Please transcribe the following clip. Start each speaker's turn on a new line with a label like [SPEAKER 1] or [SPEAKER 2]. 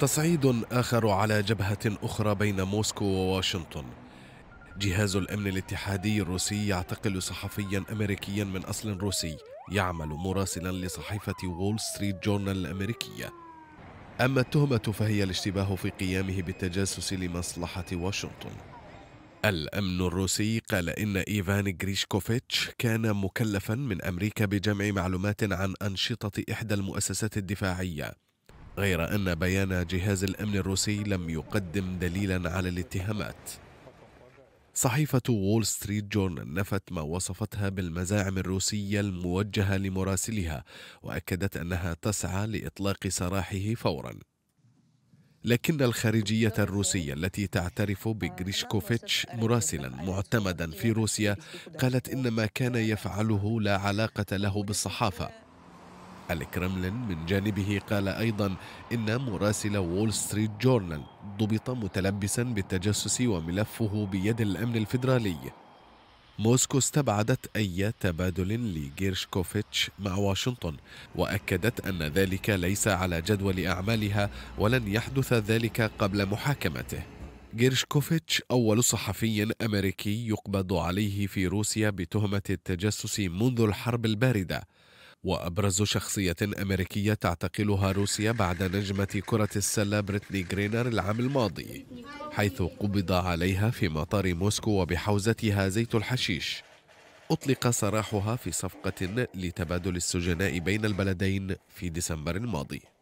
[SPEAKER 1] تصعيد آخر على جبهة أخرى بين موسكو وواشنطن جهاز الأمن الاتحادي الروسي يعتقل صحفيا أمريكيا من أصل روسي يعمل مراسلا لصحيفة وول ستريت جورنال الأمريكية أما التهمة فهي الاشتباه في قيامه بالتجاسس لمصلحة واشنطن الأمن الروسي قال إن إيفان غريشكوفيتش كان مكلفا من أمريكا بجمع معلومات عن أنشطة إحدى المؤسسات الدفاعية غير أن بيان جهاز الأمن الروسي لم يقدم دليلا على الاتهامات صحيفة وول ستريت جورنال نفت ما وصفتها بالمزاعم الروسية الموجهة لمراسلها وأكدت أنها تسعى لإطلاق سراحه فورا لكن الخارجية الروسية التي تعترف بغريشكوفيتش مراسلا معتمدا في روسيا قالت إن ما كان يفعله لا علاقة له بالصحافة الكرملين من جانبه قال أيضا إن مراسل وول ستريت جورنال ضبط متلبسا بالتجسس وملفه بيد الأمن الفيدرالي موسكو استبعدت أي تبادل لجيرشكوفيتش مع واشنطن وأكدت أن ذلك ليس على جدول أعمالها ولن يحدث ذلك قبل محاكمته جيرشكوفيتش أول صحفي أمريكي يقبض عليه في روسيا بتهمة التجسس منذ الحرب الباردة وأبرز شخصية أمريكية تعتقلها روسيا بعد نجمة كرة السلة بريتني غرينر العام الماضي حيث قبض عليها في مطار موسكو وبحوزتها زيت الحشيش أطلق سراحها في صفقة لتبادل السجناء بين البلدين في ديسمبر الماضي